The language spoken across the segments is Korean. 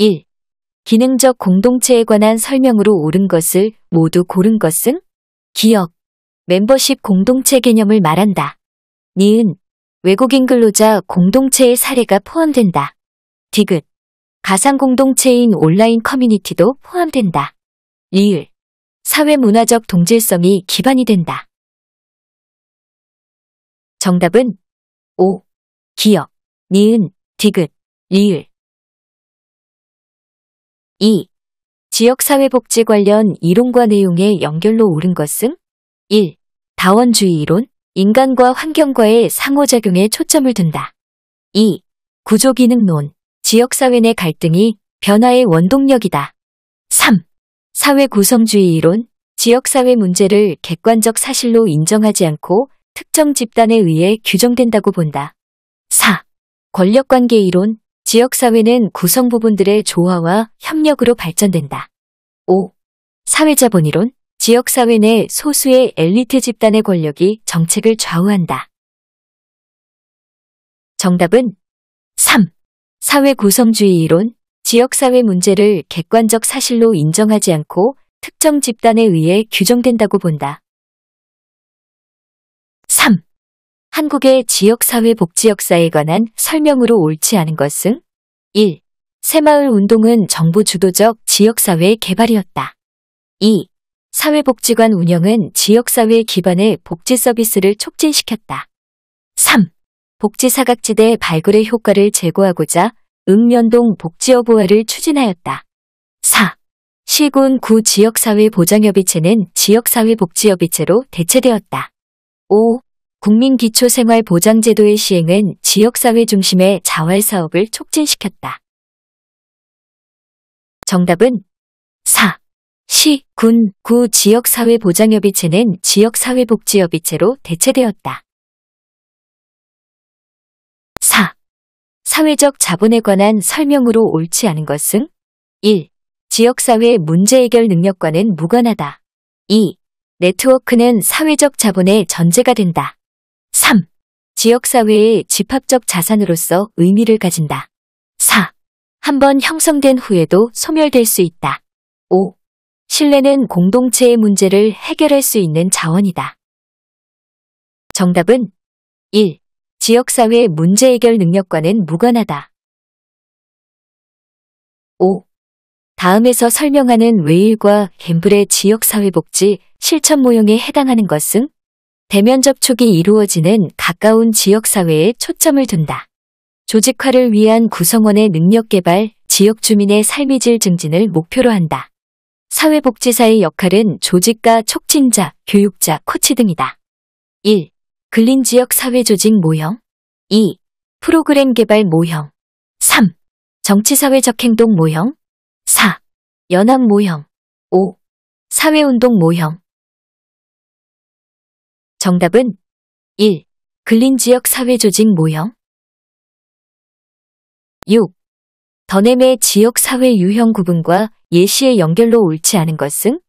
1. 기능적 공동체에 관한 설명으로 옳은 것을 모두 고른 것은 기억 멤버십 공동체 개념을 말한다. 니은, 외국인 근로자 공동체의 사례가 포함된다. 디귿, 가상공동체인 온라인 커뮤니티도 포함된다. 리을, 사회문화적 동질성이 기반이 된다. 정답은 5. 기억 니은, 디귿, 리을 2. 지역사회복지 관련 이론과 내용의 연결로 옳은 것은 1. 다원주의 이론, 인간과 환경과의 상호작용에 초점을 둔다. 2. 구조기능론, 지역사회 내 갈등이 변화의 원동력이다. 3. 사회구성주의 이론, 지역사회 문제를 객관적 사실로 인정하지 않고 특정 집단에 의해 규정된다고 본다. 4. 권력관계 이론, 지역사회는 구성 부분들의 조화와 협력으로 발전된다. 5. 사회자본이론 지역사회 내 소수의 엘리트 집단의 권력이 정책을 좌우한다. 정답은 3. 사회구성주의 이론 지역사회 문제를 객관적 사실로 인정하지 않고 특정 집단에 의해 규정된다고 본다. 한국의 지역사회 복지 역사에 관한 설명으로 옳지 않은 것은 1. 새마을 운동은 정부 주도적 지역사회 개발이었다. 2. 사회복지관 운영은 지역사회 기반의 복지 서비스를 촉진시켰다. 3. 복지사각지대 발굴의 효과를 제고하고자 읍면동 복지어 부화를 추진하였다. 4. 시군 구 지역사회 보장협의체는 지역사회 복지협의체로 대체되었다. 5. 국민기초생활보장제도의 시행은 지역사회 중심의 자활사업을 촉진시켰다. 정답은 4. 시, 군, 구 지역사회보장협의체는 지역사회복지협의체로 대체되었다. 4. 사회적 자본에 관한 설명으로 옳지 않은 것은 1. 지역사회 문제 해결 능력과는 무관하다. 2. 네트워크는 사회적 자본의 전제가 된다. 지역사회의 집합적 자산으로서 의미를 가진다. 4. 한번 형성된 후에도 소멸될 수 있다. 5. 신뢰는 공동체의 문제를 해결할 수 있는 자원이다. 정답은 1. 지역사회 문제 해결 능력과는 무관하다. 5. 다음에서 설명하는 웨일과 갬블의 지역사회복지 실천 모형에 해당하는 것은 대면 접촉이 이루어지는 가까운 지역사회에 초점을 둔다. 조직화를 위한 구성원의 능력 개발, 지역 주민의 삶의 질 증진을 목표로 한다. 사회복지사의 역할은 조직과 촉진자, 교육자, 코치 등이다. 1. 근린 지역 사회조직 모형 2. 프로그램 개발 모형 3. 정치사회적 행동 모형 4. 연합 모형 5. 사회운동 모형 정답은 1. 근린 지역 사회 조직 모형 6. 더넴의 지역 사회 유형 구분과 예시의 연결로 옳지 않은 것은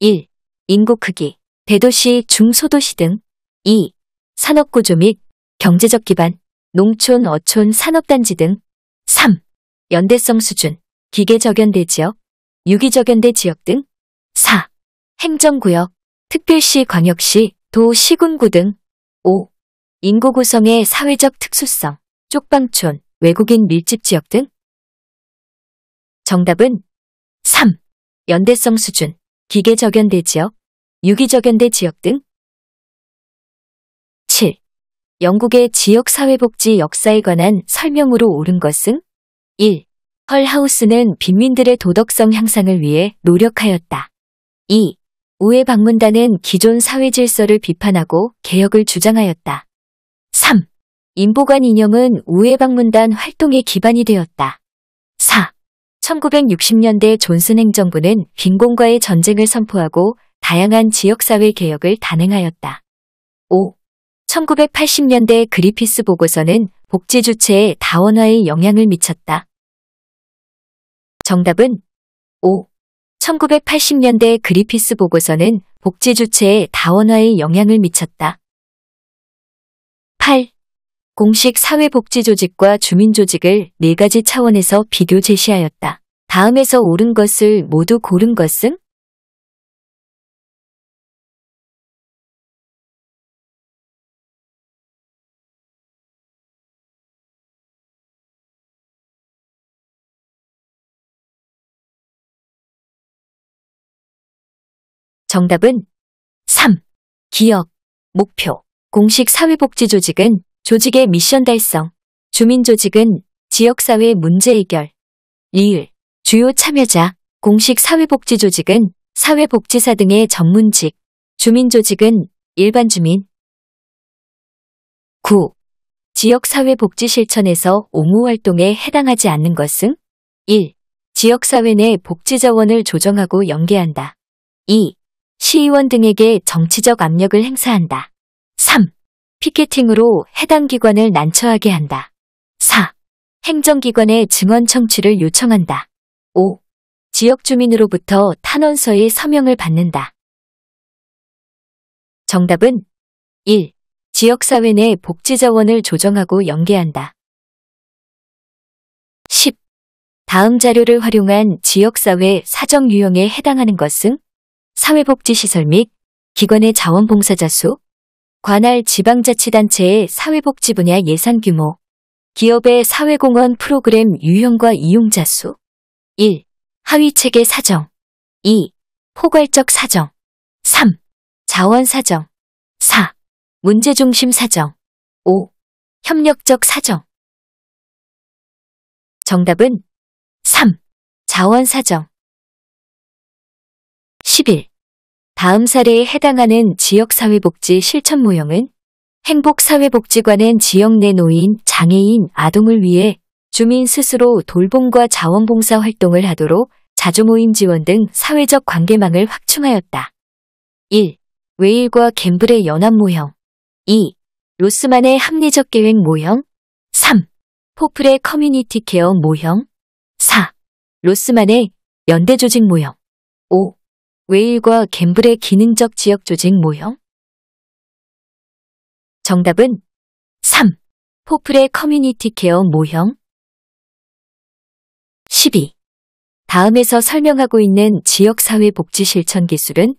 1. 인구 크기, 대도시, 중소도시 등 2. 산업구조 및 경제적 기반, 농촌, 어촌, 산업단지 등 3. 연대성 수준, 기계적연대 지역, 유기적연대 지역 등 4. 행정구역, 특별시, 광역시, 도, 시군구 등 5. 인구 구성의 사회적 특수성, 쪽방촌, 외국인 밀집 지역 등 정답은 3. 연대성 수준, 기계적연대 지역, 유기적연대 지역 등 7. 영국의 지역사회복지 역사에 관한 설명으로 옳은 것은 1. 헐하우스는 빈민들의 도덕성 향상을 위해 노력하였다. 2. 우회 방문단은 기존 사회 질서를 비판하고 개혁을 주장하였다. 3. 인보관 인형은 우회 방문단 활동의 기반이 되었다. 4. 1960년대 존슨 행정부는 빈곤과의 전쟁을 선포하고 다양한 지역사회 개혁을 단행하였다. 5. 1980년대 그리피스 보고서는 복지 주체의 다원화에 영향을 미쳤다. 정답은 5. 1980년대 그리피스 보고서는 복지 주체의 다원화에 영향을 미쳤다. 8. 공식 사회복지조직과 주민조직을 네 가지 차원에서 비교 제시하였다. 다음에서 옳은 것을 모두 고른 것은 정답은 3. 기억 목표. 공식 사회복지조직은 조직의 미션 달성, 주민조직은 지역사회 문제 해결, 리을, 주요 참여자, 공식 사회복지조직은 사회복지사 등의 전문직, 주민조직은 일반 주민. 9. 지역사회복지실천에서 옹호활동에 해당하지 않는 것은 1. 지역사회 내 복지자원을 조정하고 연계한다. 2. 시의원 등에게 정치적 압력을 행사한다. 3. 피켓팅으로 해당 기관을 난처하게 한다. 4. 행정기관의 증언 청취를 요청한다. 5. 지역 주민으로부터 탄원서의 서명을 받는다. 정답은 1. 지역사회 내 복지자원을 조정하고 연계한다. 10. 다음 자료를 활용한 지역사회 사정 유형에 해당하는 것은 사회복지시설 및 기관의 자원봉사자 수, 관할 지방자치단체의 사회복지 분야 예산 규모, 기업의 사회공헌 프로그램 유형과 이용자 수 1. 하위체계 사정 2. 포괄적 사정 3. 자원 사정 4. 문제중심 사정 5. 협력적 사정 정답은 3. 자원 사정 다음 사례에 해당하는 지역사회복지 실천 모형은 행복사회복지관은 지역 내 노인, 장애인, 아동을 위해 주민 스스로 돌봄과 자원봉사 활동을 하도록 자조모임 지원 등 사회적 관계망을 확충하였다. 1. 웨일과 갬블의 연합 모형 2. 로스만의 합리적 계획 모형 3. 포플의 커뮤니티 케어 모형 4. 로스만의 연대조직 모형 5. 웨일과 갬블의 기능적 지역 조직 모형? 정답은 3. 포플의 커뮤니티 케어 모형 12. 다음에서 설명하고 있는 지역사회 복지 실천 기술은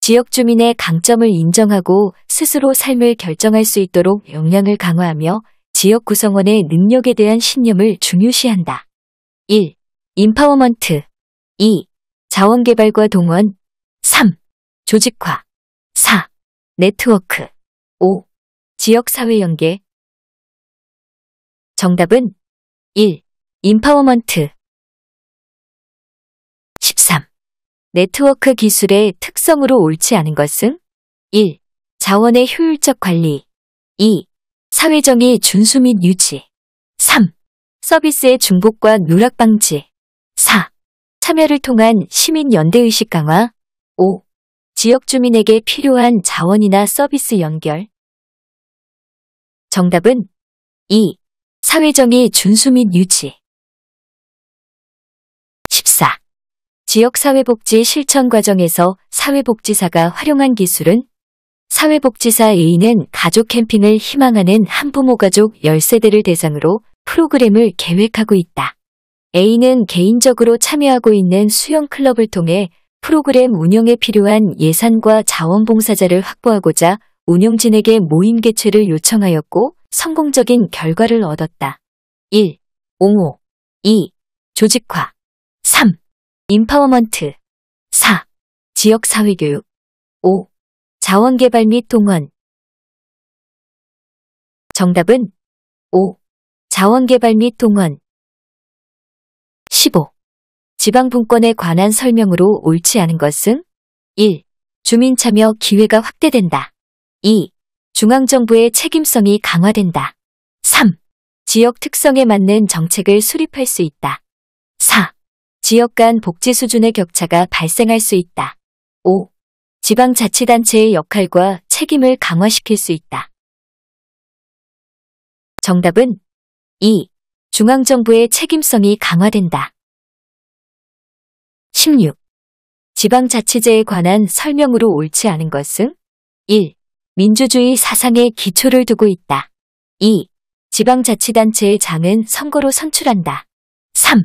지역 주민의 강점을 인정하고 스스로 삶을 결정할 수 있도록 역량을 강화하며 지역 구성원의 능력에 대한 신념을 중요시한다. 1. 임파워먼트 2. 자원개발과 동원 조직화 4. 네트워크 5. 지역사회 연계 정답은 1. 인파워먼트 13. 네트워크 기술의 특성으로 옳지 않은 것은 1. 자원의 효율적 관리 2. 사회정의 준수 및 유지 3. 서비스의 중복과 누락 방지 4. 참여를 통한 시민연대의식 강화 5. 지역 주민에게 필요한 자원이나 서비스 연결. 정답은 2. 사회정의 준수 및유치 14. 지역사회복지 실천 과정에서 사회복지사가 활용한 기술은 사회복지사 A는 가족 캠핑을 희망하는 한부모 가족 10세대를 대상으로 프로그램을 계획하고 있다. A는 개인적으로 참여하고 있는 수영 클럽을 통해 프로그램 운영에 필요한 예산과 자원봉사자를 확보하고자 운영진에게 모임 개최를 요청하였고 성공적인 결과를 얻었다. 1. 옹호 2. 조직화 3. 인파워먼트 4. 지역사회교육 5. 자원개발 및 동원 정답은 5. 자원개발 및 동원 15. 지방분권에 관한 설명으로 옳지 않은 것은 1. 주민 참여 기회가 확대된다. 2. 중앙정부의 책임성이 강화된다. 3. 지역 특성에 맞는 정책을 수립할 수 있다. 4. 지역 간 복지 수준의 격차가 발생할 수 있다. 5. 지방자치단체의 역할과 책임을 강화시킬 수 있다. 정답은 2. 중앙정부의 책임성이 강화된다. 16. 지방자치제에 관한 설명으로 옳지 않은 것은 1. 민주주의 사상의 기초를 두고 있다. 2. 지방자치단체의 장은 선거로 선출한다. 3.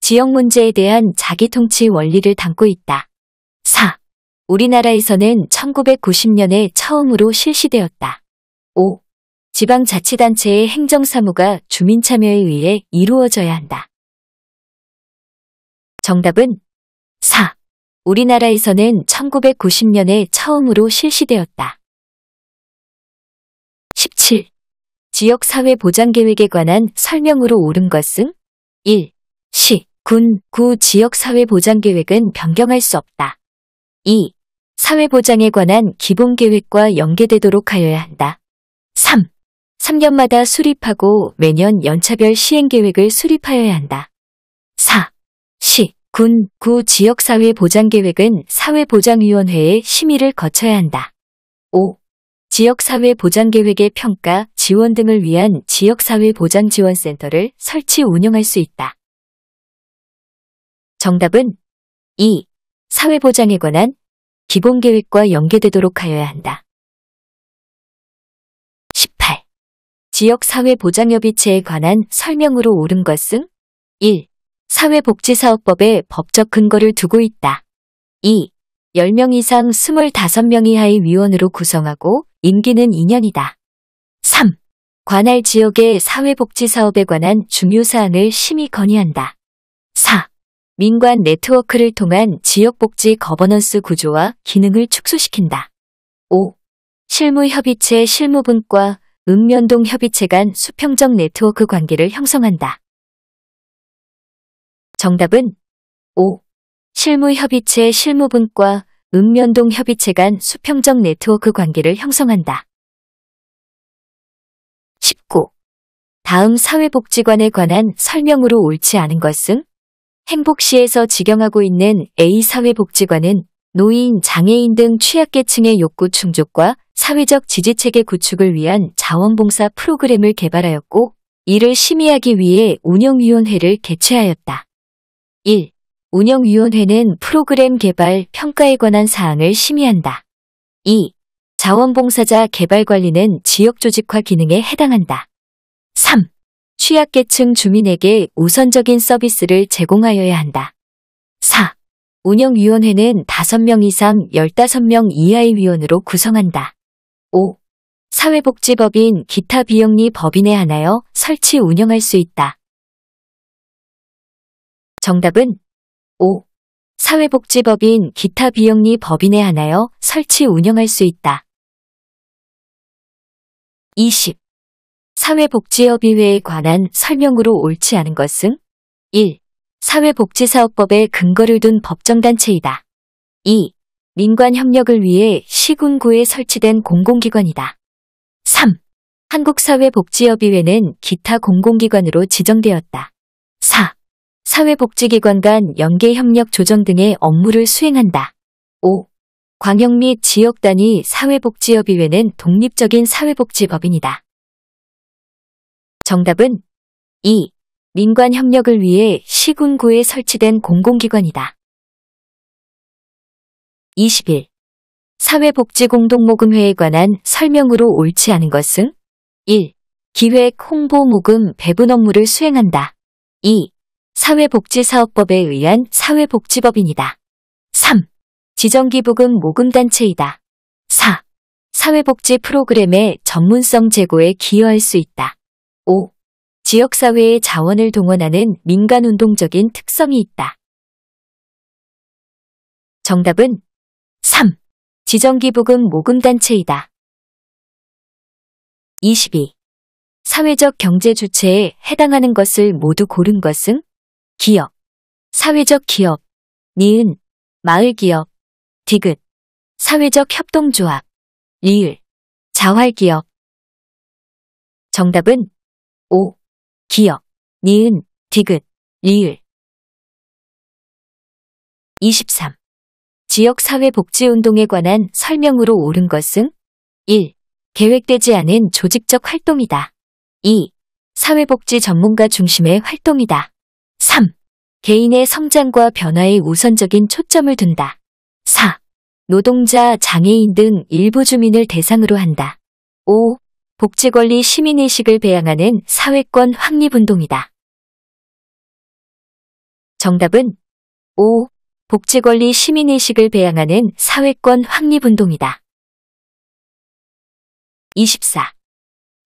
지역 문제에 대한 자기통치 원리를 담고 있다. 4. 우리나라에서는 1990년에 처음으로 실시되었다. 5. 지방자치단체의 행정사무가 주민참여에 의해 이루어져야 한다. 정답은 우리나라에서는 1990년에 처음으로 실시되었다. 17. 지역사회 보장계획에 관한 설명으로 옳은 것은 1. 시, 군, 구 지역사회 보장계획은 변경할 수 없다. 2. 사회보장에 관한 기본계획과 연계되도록 하여야 한다. 3. 3년마다 수립하고 매년 연차별 시행계획을 수립하여야 한다. 4. 시, 군, 구 지역사회 보장계획은 사회보장위원회의 심의를 거쳐야 한다. 5. 지역사회 보장계획의 평가, 지원 등을 위한 지역사회 보장지원센터를 설치 운영할 수 있다. 정답은 2. 사회보장에 관한 기본계획과 연계되도록 하여야 한다. 18. 지역사회보장협의체에 관한 설명으로 옳은 것은 1. 사회복지사업법에 법적 근거를 두고 있다. 2. 10명 이상 25명 이하의 위원으로 구성하고 임기는 2년이다. 3. 관할 지역의 사회복지사업에 관한 중요사항을 심의 건의한다. 4. 민관 네트워크를 통한 지역복지 거버넌스 구조와 기능을 축소시킨다. 5. 실무협의체 실무분과 읍면동 협의체 간 수평적 네트워크 관계를 형성한다. 정답은 5. 실무협의체 실무분과 읍면동 협의체 간 수평적 네트워크 관계를 형성한다. 19. 다음 사회복지관에 관한 설명으로 옳지 않은 것은 행복시에서 직영하고 있는 A사회복지관은 노인, 장애인 등 취약계층의 욕구 충족과 사회적 지지체계 구축을 위한 자원봉사 프로그램을 개발하였고 이를 심의하기 위해 운영위원회를 개최하였다. 1. 운영위원회는 프로그램 개발 평가에 관한 사항을 심의한다. 2. 자원봉사자 개발관리는 지역조직화 기능에 해당한다. 3. 취약계층 주민에게 우선적인 서비스를 제공하여야 한다. 4. 운영위원회는 5명 이상 15명 이하의 위원으로 구성한다. 5. 사회복지법인 기타 비영리 법인에 한하여 설치 운영할 수 있다. 정답은 5. 사회복지법인 기타 비영리 법인에 하나여 설치 운영할 수 있다. 20. 사회복지협의회에 관한 설명으로 옳지 않은 것은 1. 사회복지사업법에 근거를 둔 법정단체이다. 2. 민관협력을 위해 시군구에 설치된 공공기관이다. 3. 한국사회복지협의회는 기타 공공기관으로 지정되었다. 사회복지기관 간 연계협력 조정 등의 업무를 수행한다. 5. 광역 및 지역 단위 사회복지협의회는 독립적인 사회복지법인이다. 정답은 2. 민관 협력을 위해 시군구에 설치된 공공기관이다. 21. 사회복지공동모금회에 관한 설명으로 옳지 않은 것은 1. 기획, 홍보, 모금, 배분 업무를 수행한다. 2. 사회복지사업법에 의한 사회복지법인이다. 3. 지정기부금 모금단체이다. 4. 사회복지 프로그램의 전문성 제고에 기여할 수 있다. 5. 지역사회의 자원을 동원하는 민간운동적인 특성이 있다. 정답은 3. 지정기부금 모금단체이다. 22. 사회적 경제 주체에 해당하는 것을 모두 고른 것은 기업, 사회적 기업, 니은, 마을 기업, 디귿, 사회적 협동조합, 리을, 자활기업. 정답은 5. 기업, 니은, 디귿, 리을. 23. 지역사회복지운동에 관한 설명으로 옳은 것은 1. 계획되지 않은 조직적 활동이다. 2. 사회복지 전문가 중심의 활동이다. 개인의 성장과 변화에 우선적인 초점을 둔다. 4. 노동자, 장애인 등 일부 주민을 대상으로 한다. 5. 복지권리 시민의식을 배양하는 사회권 확립운동이다. 정답은 5. 복지권리 시민의식을 배양하는 사회권 확립운동이다. 24.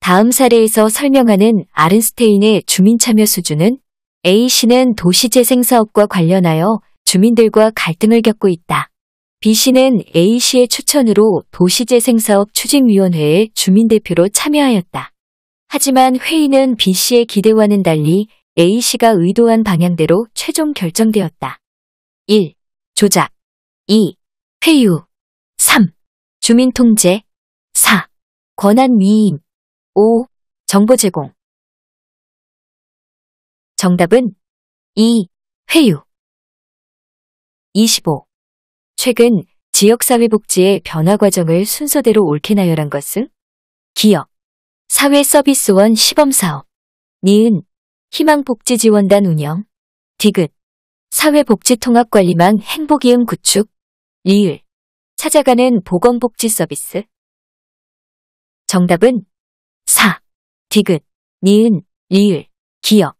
다음 사례에서 설명하는 아른스테인의 주민참여 수준은 A씨는 도시재생사업과 관련하여 주민들과 갈등을 겪고 있다. B씨는 A씨의 추천으로 도시재생사업 추진위원회에 주민대표로 참여하였다. 하지만 회의는 B씨의 기대와는 달리 A씨가 의도한 방향대로 최종 결정되었다. 1. 조작 2. 회유 3. 주민통제 4. 권한 위임 5. 정보 제공 정답은 2. 회유 25. 최근 지역사회 복지의 변화 과정을 순서대로 옳게 나열한 것은 기업, 사회서비스원 시범사업, 니은, 희망복지지원단 운영, 디귿, 사회복지통합관리망 행복이음 구축, 리을, 찾아가는 보건복지서비스. 정답은 4. 디귿, 니은, 리을, 기업,